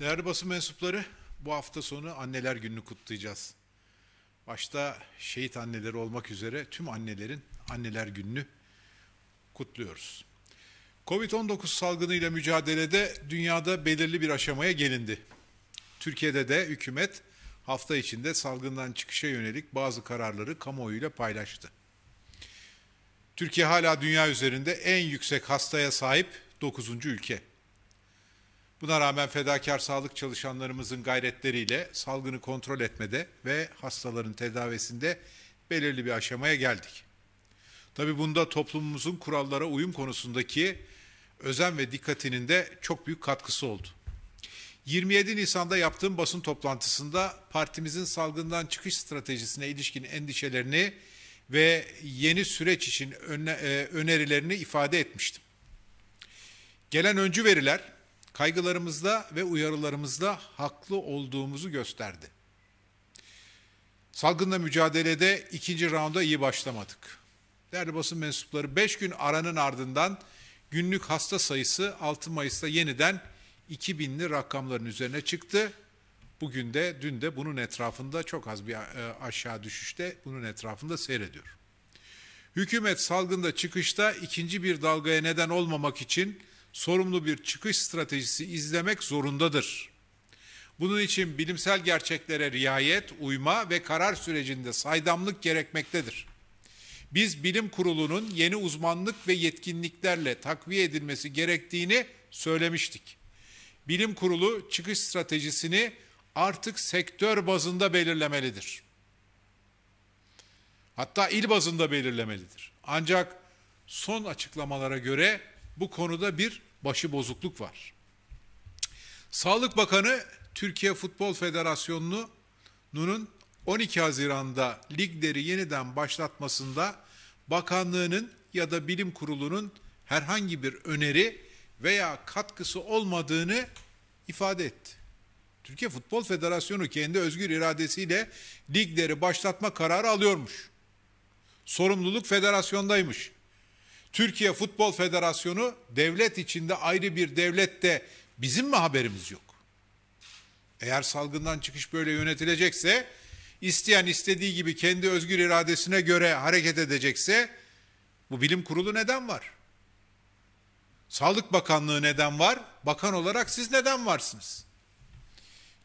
Değerli basın mensupları, bu hafta sonu Anneler Günü'nü kutlayacağız. Başta şehit anneleri olmak üzere tüm annelerin Anneler Günü'nü kutluyoruz. Covid-19 salgınıyla mücadelede dünyada belirli bir aşamaya gelindi. Türkiye'de de hükümet hafta içinde salgından çıkışa yönelik bazı kararları kamuoyuyla paylaştı. Türkiye hala dünya üzerinde en yüksek hastaya sahip 9. ülke. Buna rağmen fedakar sağlık çalışanlarımızın gayretleriyle salgını kontrol etmede ve hastaların tedavisinde belirli bir aşamaya geldik. Tabi bunda toplumumuzun kurallara uyum konusundaki özen ve dikkatinin de çok büyük katkısı oldu. 27 Nisan'da yaptığım basın toplantısında partimizin salgından çıkış stratejisine ilişkin endişelerini ve yeni süreç için e, önerilerini ifade etmiştim. Gelen öncü veriler kaygılarımızda ve uyarılarımızda haklı olduğumuzu gösterdi. Salgınla mücadelede ikinci raunda iyi başlamadık. Değerli basın mensupları 5 gün aranın ardından günlük hasta sayısı 6 Mayıs'ta yeniden 2000'li rakamların üzerine çıktı. Bugün de dün de bunun etrafında çok az bir e, aşağı düşüşte bunun etrafında seyrediyor. Hükümet salgında çıkışta ikinci bir dalgaya neden olmamak için sorumlu bir çıkış stratejisi izlemek zorundadır. Bunun için bilimsel gerçeklere riayet, uyma ve karar sürecinde saydamlık gerekmektedir. Biz bilim kurulunun yeni uzmanlık ve yetkinliklerle takviye edilmesi gerektiğini söylemiştik. Bilim kurulu çıkış stratejisini artık sektör bazında belirlemelidir. Hatta il bazında belirlemelidir. Ancak son açıklamalara göre bu konuda bir başı bozukluk var. Sağlık Bakanı Türkiye Futbol Federasyonu'nun 12 Haziran'da ligleri yeniden başlatmasında bakanlığının ya da bilim kurulunun herhangi bir öneri veya katkısı olmadığını ifade etti. Türkiye Futbol Federasyonu kendi özgür iradesiyle ligleri başlatma kararı alıyormuş. Sorumluluk federasyondaymış. Türkiye Futbol Federasyonu devlet içinde ayrı bir devlette bizim mi haberimiz yok? Eğer salgından çıkış böyle yönetilecekse, isteyen istediği gibi kendi özgür iradesine göre hareket edecekse bu bilim kurulu neden var? Sağlık Bakanlığı neden var? Bakan olarak siz neden varsınız?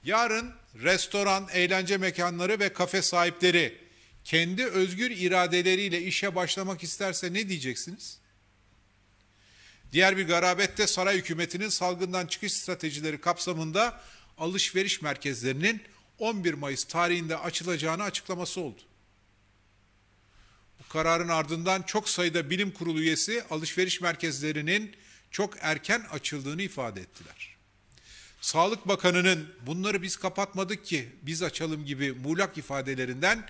Yarın restoran, eğlence mekanları ve kafe sahipleri kendi özgür iradeleriyle işe başlamak isterse ne diyeceksiniz? Diğer bir garabette saray hükümetinin salgından çıkış stratejileri kapsamında alışveriş merkezlerinin 11 Mayıs tarihinde açılacağını açıklaması oldu. Bu kararın ardından çok sayıda bilim kurulu üyesi alışveriş merkezlerinin çok erken açıldığını ifade ettiler. Sağlık Bakanı'nın bunları biz kapatmadık ki biz açalım gibi muğlak ifadelerinden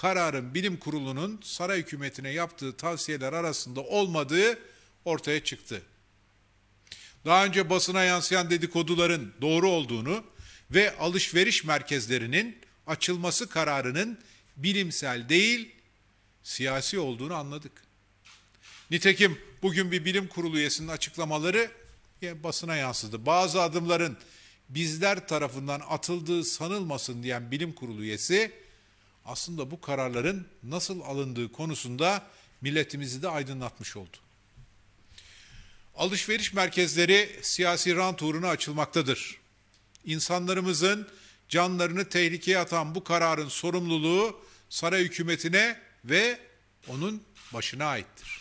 kararın bilim kurulunun saray hükümetine yaptığı tavsiyeler arasında olmadığı ortaya çıktı. Daha önce basına yansıyan dedikoduların doğru olduğunu ve alışveriş merkezlerinin açılması kararının bilimsel değil siyasi olduğunu anladık. Nitekim bugün bir bilim kurulu üyesinin açıklamaları e, basına yansıdı. Bazı adımların bizler tarafından atıldığı sanılmasın diyen bilim kurulu üyesi aslında bu kararların nasıl alındığı konusunda milletimizi de aydınlatmış oldu. Alışveriş merkezleri siyasi rant uğruna açılmaktadır. İnsanlarımızın canlarını tehlikeye atan bu kararın sorumluluğu saray hükümetine ve onun başına aittir.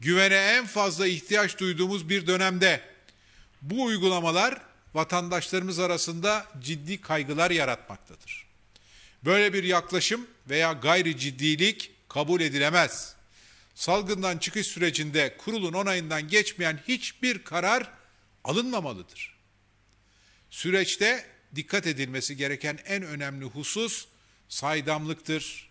Güvene en fazla ihtiyaç duyduğumuz bir dönemde bu uygulamalar vatandaşlarımız arasında ciddi kaygılar yaratmaktadır. Böyle bir yaklaşım veya gayri ciddilik kabul edilemez. Salgından çıkış sürecinde kurulun onayından geçmeyen hiçbir karar alınmamalıdır. Süreçte dikkat edilmesi gereken en önemli husus saydamlıktır.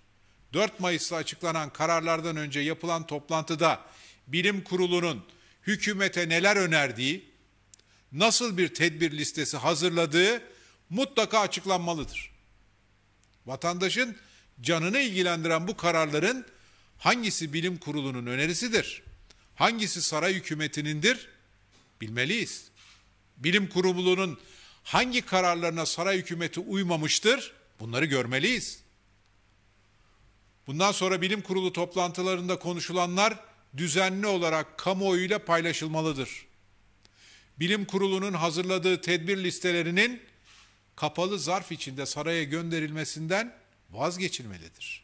4 Mayıs'ta açıklanan kararlardan önce yapılan toplantıda bilim kurulunun hükümete neler önerdiği, nasıl bir tedbir listesi hazırladığı mutlaka açıklanmalıdır. Vatandaşın canını ilgilendiren bu kararların hangisi bilim kurulunun önerisidir? Hangisi saray hükümetinindir? Bilmeliyiz. Bilim kurulunun hangi kararlarına saray hükümeti uymamıştır? Bunları görmeliyiz. Bundan sonra bilim kurulu toplantılarında konuşulanlar düzenli olarak kamuoyuyla paylaşılmalıdır. Bilim kurulunun hazırladığı tedbir listelerinin kapalı zarf içinde saraya gönderilmesinden vazgeçilmelidir.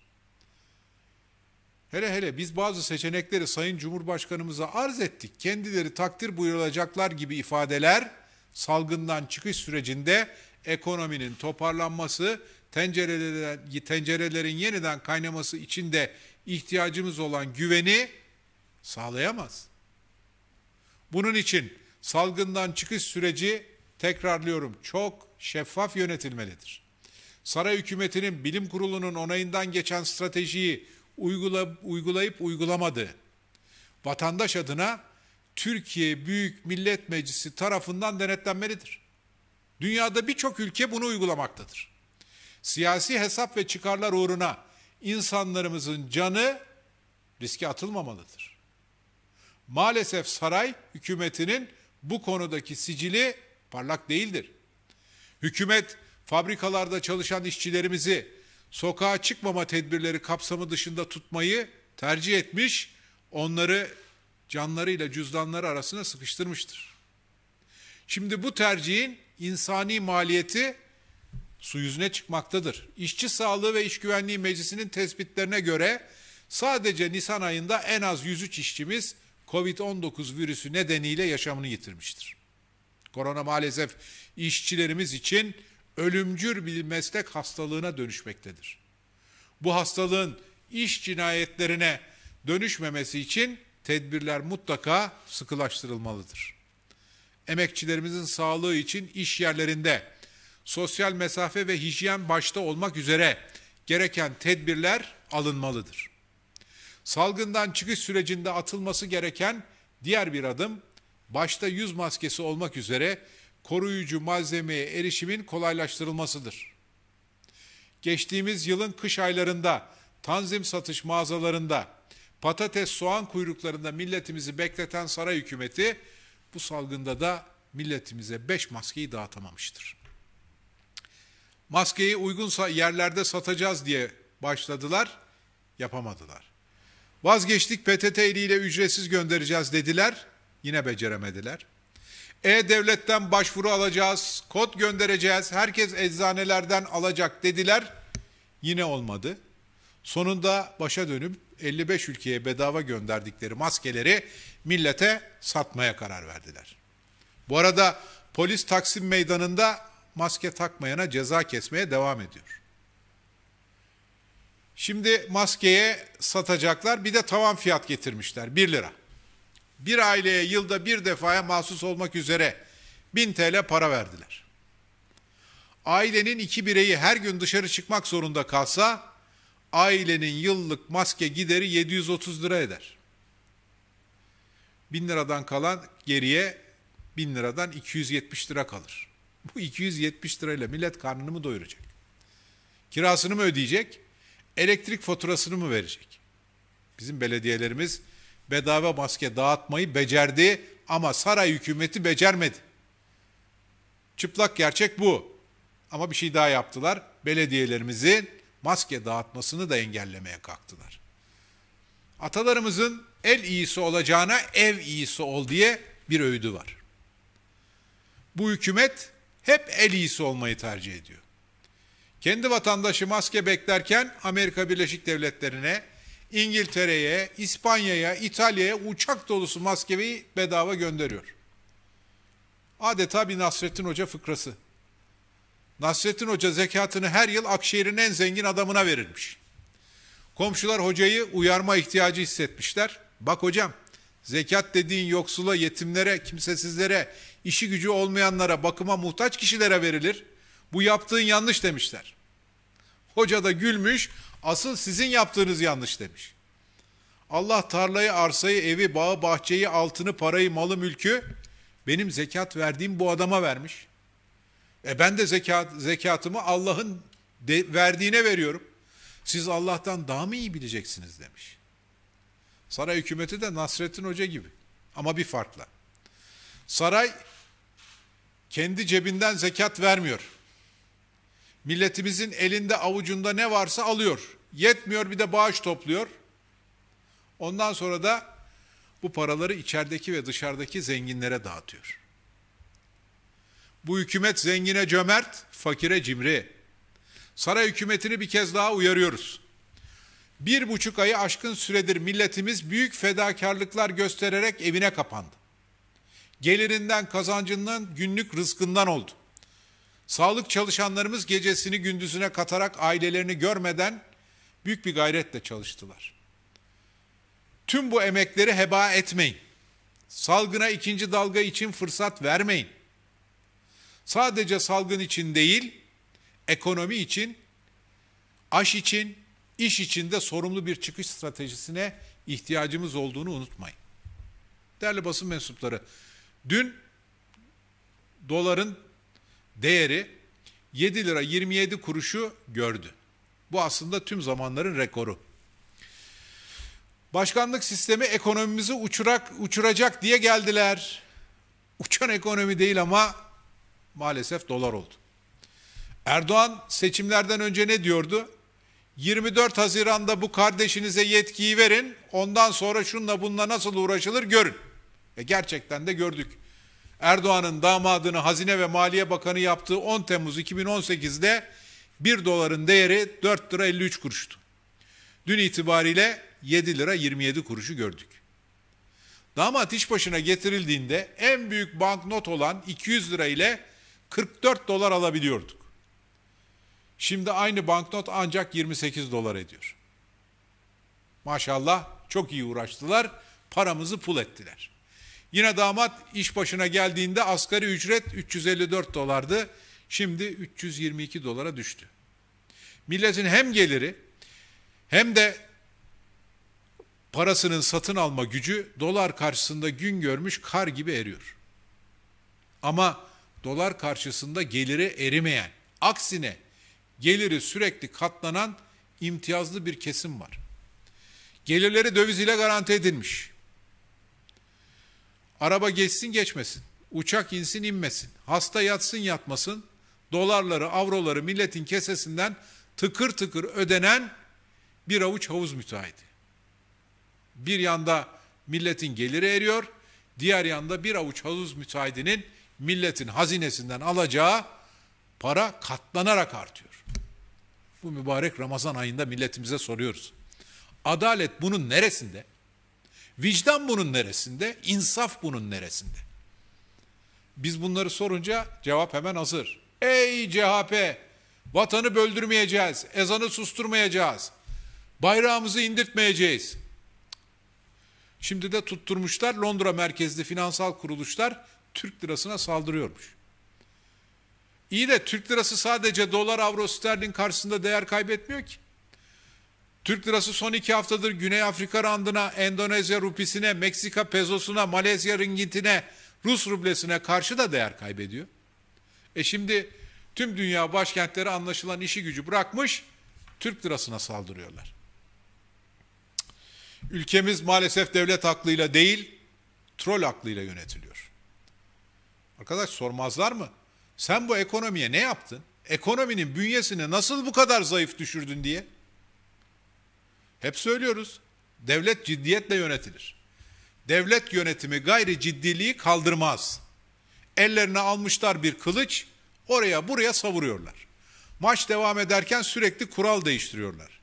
Hele hele biz bazı seçenekleri Sayın Cumhurbaşkanımıza arz ettik. Kendileri takdir buyurulacaklar gibi ifadeler salgından çıkış sürecinde ekonominin toparlanması, tencerelerin, tencerelerin yeniden kaynaması için de ihtiyacımız olan güveni sağlayamaz. Bunun için salgından çıkış süreci Tekrarlıyorum çok şeffaf yönetilmelidir. Saray hükümetinin bilim kurulunun onayından geçen stratejiyi uygula, uygulayıp uygulamadığı, vatandaş adına Türkiye Büyük Millet Meclisi tarafından denetlenmelidir. Dünyada birçok ülke bunu uygulamaktadır. Siyasi hesap ve çıkarlar uğruna insanlarımızın canı riske atılmamalıdır. Maalesef saray hükümetinin bu konudaki sicili parlak değildir. Hükümet fabrikalarda çalışan işçilerimizi sokağa çıkmama tedbirleri kapsamı dışında tutmayı tercih etmiş, onları canlarıyla cüzdanları arasına sıkıştırmıştır. Şimdi bu tercihin insani maliyeti su yüzüne çıkmaktadır. İşçi Sağlığı ve İş Güvenliği Meclisi'nin tespitlerine göre sadece Nisan ayında en az 103 işçimiz COVID-19 virüsü nedeniyle yaşamını yitirmiştir. Korona maalesef işçilerimiz için ölümcül bir meslek hastalığına dönüşmektedir. Bu hastalığın iş cinayetlerine dönüşmemesi için tedbirler mutlaka sıkılaştırılmalıdır. Emekçilerimizin sağlığı için iş yerlerinde sosyal mesafe ve hijyen başta olmak üzere gereken tedbirler alınmalıdır. Salgından çıkış sürecinde atılması gereken diğer bir adım başta yüz maskesi olmak üzere koruyucu malzemeye erişimin kolaylaştırılmasıdır. Geçtiğimiz yılın kış aylarında tanzim satış mağazalarında patates soğan kuyruklarında milletimizi bekleten saray hükümeti bu salgında da milletimize beş maskeyi dağıtamamıştır. Maskeyi uygun yerlerde satacağız diye başladılar, yapamadılar. Vazgeçtik PTT eliyle ücretsiz göndereceğiz dediler, Yine beceremediler. E-Devlet'ten başvuru alacağız, kod göndereceğiz, herkes eczanelerden alacak dediler. Yine olmadı. Sonunda başa dönüp 55 ülkeye bedava gönderdikleri maskeleri millete satmaya karar verdiler. Bu arada polis Taksim Meydanı'nda maske takmayana ceza kesmeye devam ediyor. Şimdi maskeye satacaklar bir de tavan fiyat getirmişler 1 lira bir aileye yılda bir defaya mahsus olmak üzere 1000 TL para verdiler. Ailenin iki bireyi her gün dışarı çıkmak zorunda kalsa ailenin yıllık maske gideri 730 lira eder. 1000 liradan kalan geriye 1000 liradan 270 lira kalır. Bu 270 lirayla millet karnını mı doyuracak? Kirasını mı ödeyecek? Elektrik faturasını mı verecek? Bizim belediyelerimiz bedava maske dağıtmayı becerdi ama saray hükümeti becermedi. Çıplak gerçek bu. Ama bir şey daha yaptılar. Belediyelerimizin maske dağıtmasını da engellemeye kalktılar. Atalarımızın el iyisi olacağına ev iyisi ol diye bir öğüdü var. Bu hükümet hep el iyisi olmayı tercih ediyor. Kendi vatandaşı maske beklerken Amerika Birleşik Devletleri'ne, İngiltere'ye, İspanya'ya, İtalya'ya uçak dolusu maskeyi bedava gönderiyor. Adeta bir Nasrettin Hoca fıkrası. Nasrettin Hoca zekatını her yıl Akşehir'in en zengin adamına verirmiş. Komşular hocayı uyarma ihtiyacı hissetmişler. Bak hocam, zekat dediğin yoksula, yetimlere, kimsesizlere, işi gücü olmayanlara, bakıma muhtaç kişilere verilir. Bu yaptığın yanlış demişler. Hoca da gülmüş, Asıl sizin yaptığınız yanlış demiş. Allah tarlayı, arsayı, evi, bağı, bahçeyi, altını, parayı, malı, mülkü benim zekat verdiğim bu adama vermiş. E ben de zekat, zekatımı Allah'ın verdiğine veriyorum. Siz Allah'tan daha mı iyi bileceksiniz demiş. Saray hükümeti de Nasrettin Hoca gibi ama bir farkla. Saray kendi cebinden zekat vermiyor. Milletimizin elinde avucunda ne varsa alıyor. Yetmiyor bir de bağış topluyor. Ondan sonra da bu paraları içerideki ve dışarıdaki zenginlere dağıtıyor. Bu hükümet zengine cömert, fakire cimri. Saray hükümetini bir kez daha uyarıyoruz. Bir buçuk ayı aşkın süredir milletimiz büyük fedakarlıklar göstererek evine kapandı. Gelirinden, kazancından, günlük rızkından oldu. Sağlık çalışanlarımız gecesini gündüzüne katarak ailelerini görmeden büyük bir gayretle çalıştılar. Tüm bu emekleri heba etmeyin. Salgına ikinci dalga için fırsat vermeyin. Sadece salgın için değil, ekonomi için, aş için, iş için de sorumlu bir çıkış stratejisine ihtiyacımız olduğunu unutmayın. Değerli basın mensupları, dün doların değeri 7 lira 27 kuruşu gördü. Bu aslında tüm zamanların rekoru. Başkanlık sistemi ekonomimizi uçurak uçuracak diye geldiler. Uçan ekonomi değil ama maalesef dolar oldu. Erdoğan seçimlerden önce ne diyordu? 24 Haziran'da bu kardeşinize yetkiyi verin. Ondan sonra şunla bununla nasıl uğraşılır görün. E gerçekten de gördük. Erdoğan'ın damadını Hazine ve Maliye Bakanı yaptığı 10 Temmuz 2018'de 1 doların değeri 4 lira 53 kuruştu. Dün itibariyle 7 lira 27 kuruşu gördük. Damat iş başına getirildiğinde en büyük banknot olan 200 lira ile 44 dolar alabiliyorduk. Şimdi aynı banknot ancak 28 dolar ediyor. Maşallah çok iyi uğraştılar, paramızı pul ettiler.'' Yine damat iş başına geldiğinde asgari ücret 354 dolardı. Şimdi 322 dolara düştü. Milletin hem geliri hem de parasının satın alma gücü dolar karşısında gün görmüş kar gibi eriyor. Ama dolar karşısında geliri erimeyen, aksine geliri sürekli katlanan imtiyazlı bir kesim var. Gelirleri döviz ile garanti edilmiş. Araba geçsin geçmesin. Uçak insin inmesin. Hasta yatsın yatmasın. Dolarları, avroları milletin kesesinden tıkır tıkır ödenen bir avuç havuz müteahhidi. Bir yanda milletin geliri eriyor, diğer yanda bir avuç havuz müteahhidinin milletin hazinesinden alacağı para katlanarak artıyor. Bu mübarek Ramazan ayında milletimize soruyoruz. Adalet bunun neresinde? Vicdan bunun neresinde? İnsaf bunun neresinde? Biz bunları sorunca cevap hemen hazır. Ey CHP! Vatanı böldürmeyeceğiz, ezanı susturmayacağız, bayrağımızı indirtmeyeceğiz. Şimdi de tutturmuşlar Londra merkezli finansal kuruluşlar Türk lirasına saldırıyormuş. İyi de Türk lirası sadece dolar, avro, sterlin karşısında değer kaybetmiyor ki. Türk lirası son iki haftadır Güney Afrika randına, Endonezya rupisine, Meksika pezosuna, Malezya ringitine, Rus rublesine karşı da değer kaybediyor. E şimdi tüm dünya başkentleri anlaşılan işi gücü bırakmış, Türk lirasına saldırıyorlar. Ülkemiz maalesef devlet aklıyla değil, troll aklıyla yönetiliyor. Arkadaş sormazlar mı? Sen bu ekonomiye ne yaptın? Ekonominin bünyesini nasıl bu kadar zayıf düşürdün diye? Hep söylüyoruz. Devlet ciddiyetle yönetilir. Devlet yönetimi gayri ciddiliği kaldırmaz. Ellerine almışlar bir kılıç, oraya buraya savuruyorlar. Maç devam ederken sürekli kural değiştiriyorlar.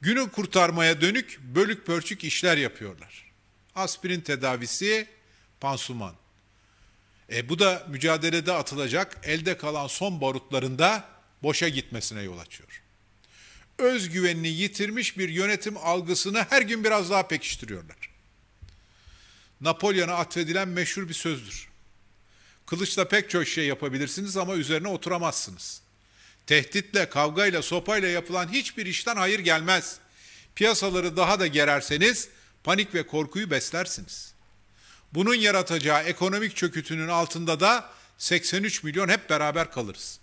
Günü kurtarmaya dönük bölük pörçük işler yapıyorlar. Aspirin tedavisi pansuman. E bu da mücadelede atılacak elde kalan son barutlarında boşa gitmesine yol açıyor özgüvenini yitirmiş bir yönetim algısını her gün biraz daha pekiştiriyorlar. Napolyon'a atfedilen meşhur bir sözdür. Kılıçla pek çok şey yapabilirsiniz ama üzerine oturamazsınız. Tehditle, kavgayla, sopayla yapılan hiçbir işten hayır gelmez. Piyasaları daha da gererseniz panik ve korkuyu beslersiniz. Bunun yaratacağı ekonomik çökütünün altında da 83 milyon hep beraber kalırız.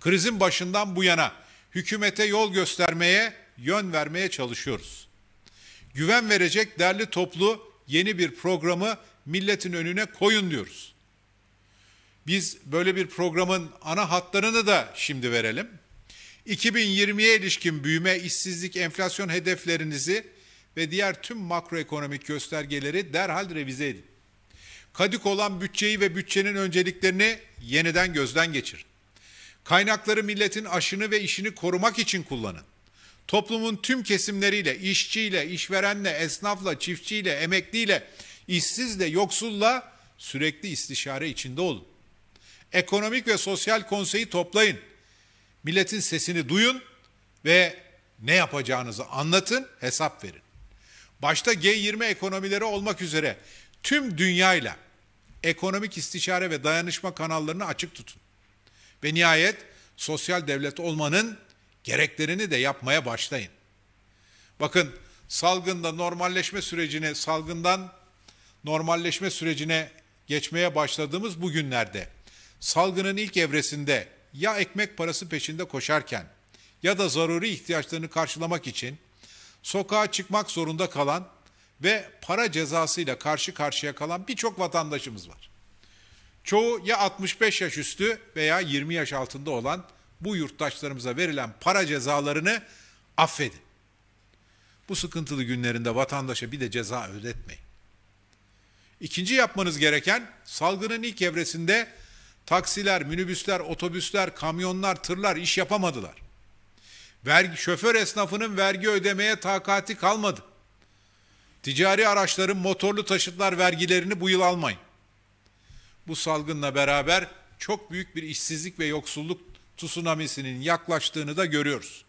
Krizin başından bu yana hükümete yol göstermeye, yön vermeye çalışıyoruz. Güven verecek derli toplu yeni bir programı milletin önüne koyun diyoruz. Biz böyle bir programın ana hatlarını da şimdi verelim. 2020'ye ilişkin büyüme, işsizlik, enflasyon hedeflerinizi ve diğer tüm makroekonomik göstergeleri derhal revize edin. Kadık olan bütçeyi ve bütçenin önceliklerini yeniden gözden geçirin. Kaynakları milletin aşını ve işini korumak için kullanın. Toplumun tüm kesimleriyle, işçiyle, işverenle, esnafla, çiftçiyle, emekliyle, işsizle, yoksulla sürekli istişare içinde olun. Ekonomik ve sosyal konseyi toplayın. Milletin sesini duyun ve ne yapacağınızı anlatın, hesap verin. Başta G20 ekonomileri olmak üzere tüm dünyayla ekonomik istişare ve dayanışma kanallarını açık tutun. Ve nihayet sosyal devlet olmanın gereklerini de yapmaya başlayın. Bakın salgında normalleşme sürecine, salgından normalleşme sürecine geçmeye başladığımız bu günlerde salgının ilk evresinde ya ekmek parası peşinde koşarken ya da zaruri ihtiyaçlarını karşılamak için sokağa çıkmak zorunda kalan ve para cezasıyla karşı karşıya kalan birçok vatandaşımız var. Çoğu ya 65 yaş üstü veya 20 yaş altında olan bu yurttaşlarımıza verilen para cezalarını affedin. Bu sıkıntılı günlerinde vatandaşa bir de ceza ödetmeyin. İkinci yapmanız gereken salgının ilk evresinde taksiler, minibüsler, otobüsler, kamyonlar, tırlar iş yapamadılar. Vergi, şoför esnafının vergi ödemeye takati kalmadı. Ticari araçların motorlu taşıtlar vergilerini bu yıl almayın bu salgınla beraber çok büyük bir işsizlik ve yoksulluk tsunamisinin yaklaştığını da görüyoruz.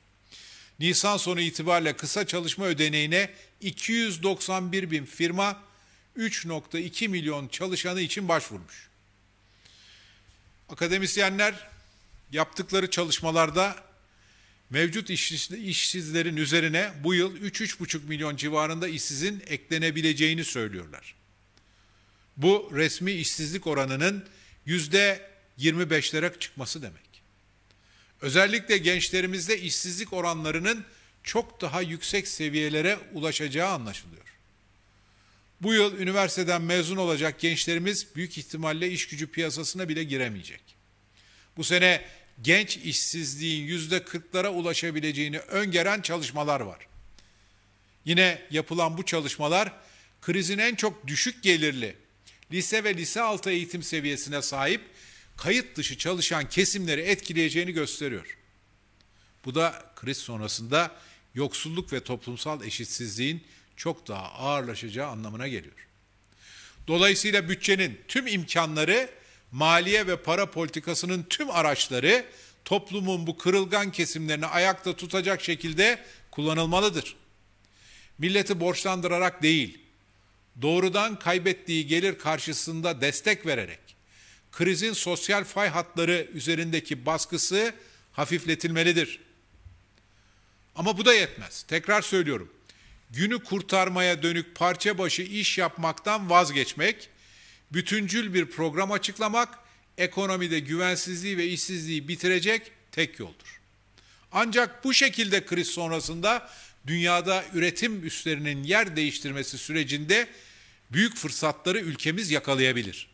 Nisan sonu itibariyle kısa çalışma ödeneğine 291 bin firma 3.2 milyon çalışanı için başvurmuş. Akademisyenler yaptıkları çalışmalarda mevcut işsizlerin üzerine bu yıl 3-3,5 milyon civarında işsizin eklenebileceğini söylüyorlar. Bu resmi işsizlik oranının yüzde 25'lere çıkması demek. Özellikle gençlerimizde işsizlik oranlarının çok daha yüksek seviyelere ulaşacağı anlaşılıyor. Bu yıl üniversiteden mezun olacak gençlerimiz büyük ihtimalle iş gücü piyasasına bile giremeyecek. Bu sene genç işsizliğin yüzde 40'lara ulaşabileceğini öngören çalışmalar var. Yine yapılan bu çalışmalar krizin en çok düşük gelirli lise ve lise altı eğitim seviyesine sahip kayıt dışı çalışan kesimleri etkileyeceğini gösteriyor. Bu da kriz sonrasında yoksulluk ve toplumsal eşitsizliğin çok daha ağırlaşacağı anlamına geliyor. Dolayısıyla bütçenin tüm imkanları, maliye ve para politikasının tüm araçları toplumun bu kırılgan kesimlerini ayakta tutacak şekilde kullanılmalıdır. Milleti borçlandırarak değil, doğrudan kaybettiği gelir karşısında destek vererek krizin sosyal fay hatları üzerindeki baskısı hafifletilmelidir. Ama bu da yetmez. Tekrar söylüyorum. Günü kurtarmaya dönük parça başı iş yapmaktan vazgeçmek, bütüncül bir program açıklamak, ekonomide güvensizliği ve işsizliği bitirecek tek yoldur. Ancak bu şekilde kriz sonrasında dünyada üretim üslerinin yer değiştirmesi sürecinde büyük fırsatları ülkemiz yakalayabilir.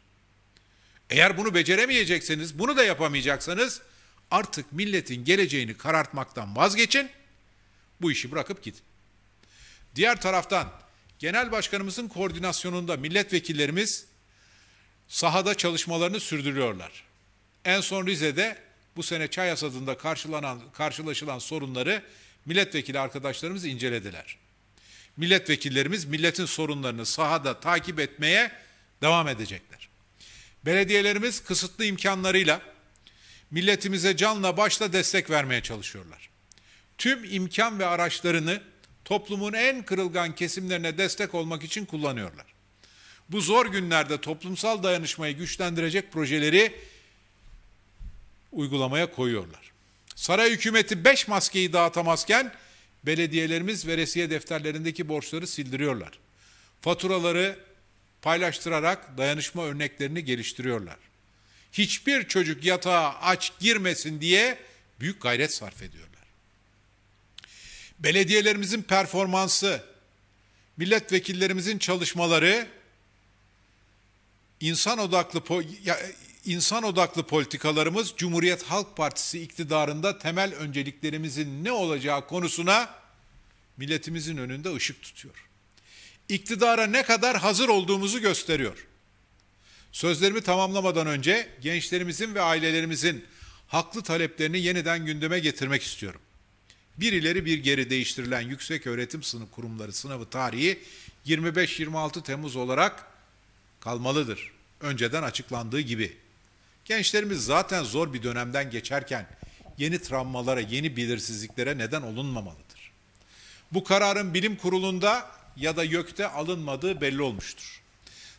Eğer bunu beceremeyecekseniz, bunu da yapamayacaksanız artık milletin geleceğini karartmaktan vazgeçin. Bu işi bırakıp gidin. Diğer taraftan Genel Başkanımızın koordinasyonunda milletvekillerimiz sahada çalışmalarını sürdürüyorlar. En son Rize'de bu sene çay hasadında karşılanan, karşılaşılan sorunları milletvekili arkadaşlarımız incelediler milletvekillerimiz milletin sorunlarını sahada takip etmeye devam edecekler. Belediyelerimiz kısıtlı imkanlarıyla milletimize canla başla destek vermeye çalışıyorlar. Tüm imkan ve araçlarını toplumun en kırılgan kesimlerine destek olmak için kullanıyorlar. Bu zor günlerde toplumsal dayanışmayı güçlendirecek projeleri uygulamaya koyuyorlar. Saray hükümeti 5 maskeyi dağıtamazken belediyelerimiz veresiye defterlerindeki borçları sildiriyorlar. Faturaları paylaştırarak dayanışma örneklerini geliştiriyorlar. Hiçbir çocuk yatağa aç girmesin diye büyük gayret sarf ediyorlar. Belediyelerimizin performansı, milletvekillerimizin çalışmaları insan odaklı İnsan odaklı politikalarımız Cumhuriyet Halk Partisi iktidarında temel önceliklerimizin ne olacağı konusuna milletimizin önünde ışık tutuyor. İktidara ne kadar hazır olduğumuzu gösteriyor. Sözlerimi tamamlamadan önce gençlerimizin ve ailelerimizin haklı taleplerini yeniden gündeme getirmek istiyorum. Bir ileri bir geri değiştirilen yüksek öğretim sınıf kurumları sınavı tarihi 25-26 Temmuz olarak kalmalıdır. Önceden açıklandığı gibi. Gençlerimiz zaten zor bir dönemden geçerken yeni travmalara, yeni belirsizliklere neden olunmamalıdır. Bu kararın bilim kurulunda ya da YÖK'te alınmadığı belli olmuştur.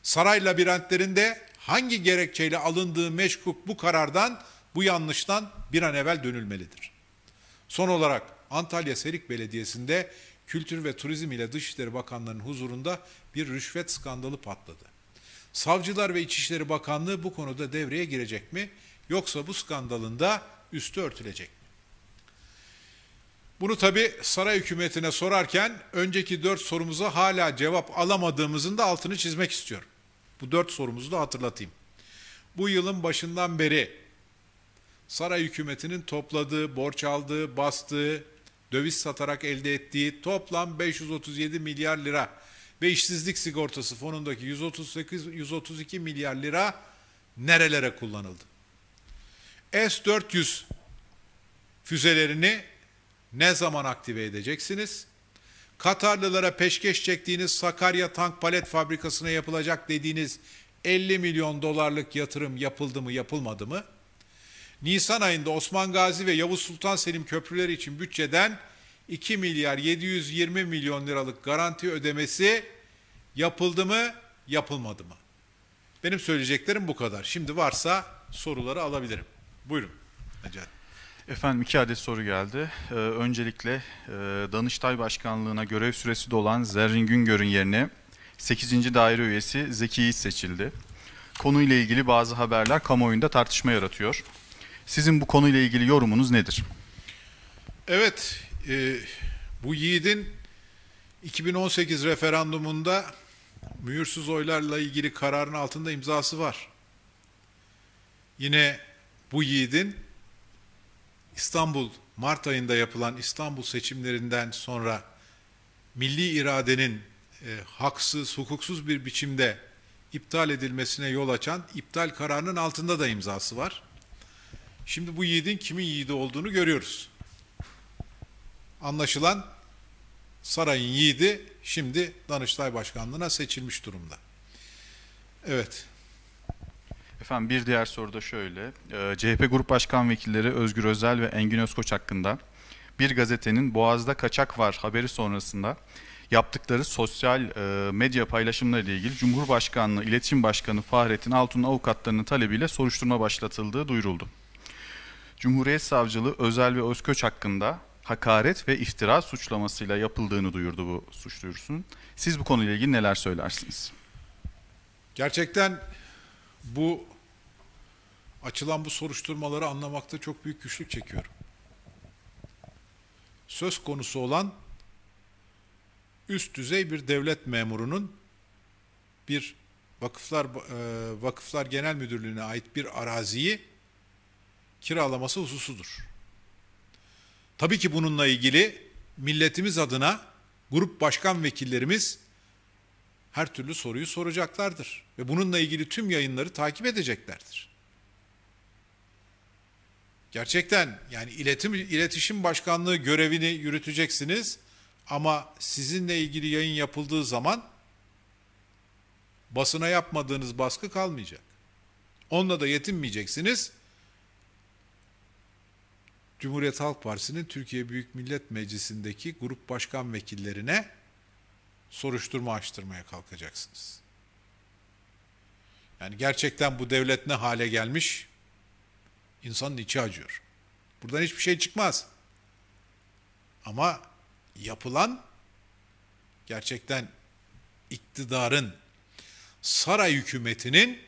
Saray labirentlerinde hangi gerekçeyle alındığı meşkuk bu karardan, bu yanlıştan bir an evvel dönülmelidir. Son olarak Antalya Serik Belediyesi'nde Kültür ve Turizm ile Dışişleri Bakanlarının huzurunda bir rüşvet skandalı patladı. Savcılar ve İçişleri Bakanlığı bu konuda devreye girecek mi? Yoksa bu skandalında üstü örtülecek mi? Bunu tabi saray hükümetine sorarken önceki dört sorumuza hala cevap alamadığımızın da altını çizmek istiyorum. Bu dört sorumuzu da hatırlatayım. Bu yılın başından beri saray hükümetinin topladığı, borç aldığı, bastığı, döviz satarak elde ettiği toplam 537 milyar lira ve işsizlik sigortası fonundaki 138 132 milyar lira nerelere kullanıldı? S400 füzelerini ne zaman aktive edeceksiniz? Katarlılara peşkeş çektiğiniz Sakarya Tank Palet Fabrikası'na yapılacak dediğiniz 50 milyon dolarlık yatırım yapıldı mı yapılmadı mı? Nisan ayında Osman Gazi ve Yavuz Sultan Selim köprüleri için bütçeden 2 milyar 720 milyon liralık garanti ödemesi Yapıldı mı, yapılmadı mı? Benim söyleyeceklerim bu kadar. Şimdi varsa soruları alabilirim. Buyurun. Acayip. Efendim iki adet soru geldi. Ee, öncelikle e, Danıştay Başkanlığı'na görev süresi dolan Zerrin Güngör'ün yerine 8. daire üyesi Zeki Yiğit seçildi. Konuyla ilgili bazı haberler kamuoyunda tartışma yaratıyor. Sizin bu konuyla ilgili yorumunuz nedir? Evet, e, bu Yiğit'in 2018 referandumunda mühürsüz oylarla ilgili kararın altında imzası var. Yine bu yiğidin İstanbul Mart ayında yapılan İstanbul seçimlerinden sonra milli iradenin e, haksız, hukuksuz bir biçimde iptal edilmesine yol açan iptal kararının altında da imzası var. Şimdi bu yiğidin kimin yiğidi olduğunu görüyoruz. Anlaşılan sarayın yiğidi şimdi Danıştay Başkanlığı'na seçilmiş durumda. Evet. Efendim bir diğer soru da şöyle. Ee, CHP Grup Başkan Vekilleri Özgür Özel ve Engin Özkoç hakkında bir gazetenin Boğaz'da kaçak var haberi sonrasında yaptıkları sosyal e, medya paylaşımları ile ilgili Cumhurbaşkanlığı İletişim Başkanı Fahrettin Altun'un avukatlarının talebiyle soruşturma başlatıldığı duyuruldu. Cumhuriyet Savcılığı Özel ve Özkoç hakkında hakaret ve iftira suçlamasıyla yapıldığını duyurdu bu suç duyurusunun. Siz bu konuyla ilgili neler söylersiniz? Gerçekten bu açılan bu soruşturmaları anlamakta çok büyük güçlük çekiyorum. Söz konusu olan üst düzey bir devlet memurunun bir vakıflar e, vakıflar genel müdürlüğüne ait bir araziyi kiralaması hususudur. Tabii ki bununla ilgili milletimiz adına grup başkan vekillerimiz her türlü soruyu soracaklardır ve bununla ilgili tüm yayınları takip edeceklerdir. Gerçekten yani iletim iletişim başkanlığı görevini yürüteceksiniz ama sizinle ilgili yayın yapıldığı zaman basına yapmadığınız baskı kalmayacak. Onunla da yetinmeyeceksiniz. Cumhuriyet Halk Partisi'nin Türkiye Büyük Millet Meclisi'ndeki grup başkan vekillerine soruşturma açtırmaya kalkacaksınız. Yani gerçekten bu devlet ne hale gelmiş? İnsanın içi acıyor. Buradan hiçbir şey çıkmaz. Ama yapılan gerçekten iktidarın saray hükümetinin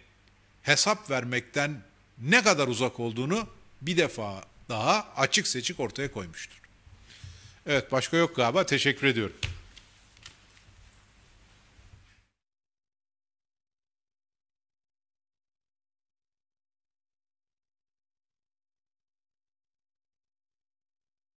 hesap vermekten ne kadar uzak olduğunu bir defa daha açık seçik ortaya koymuştur. Evet başka yok galiba. Teşekkür ediyorum.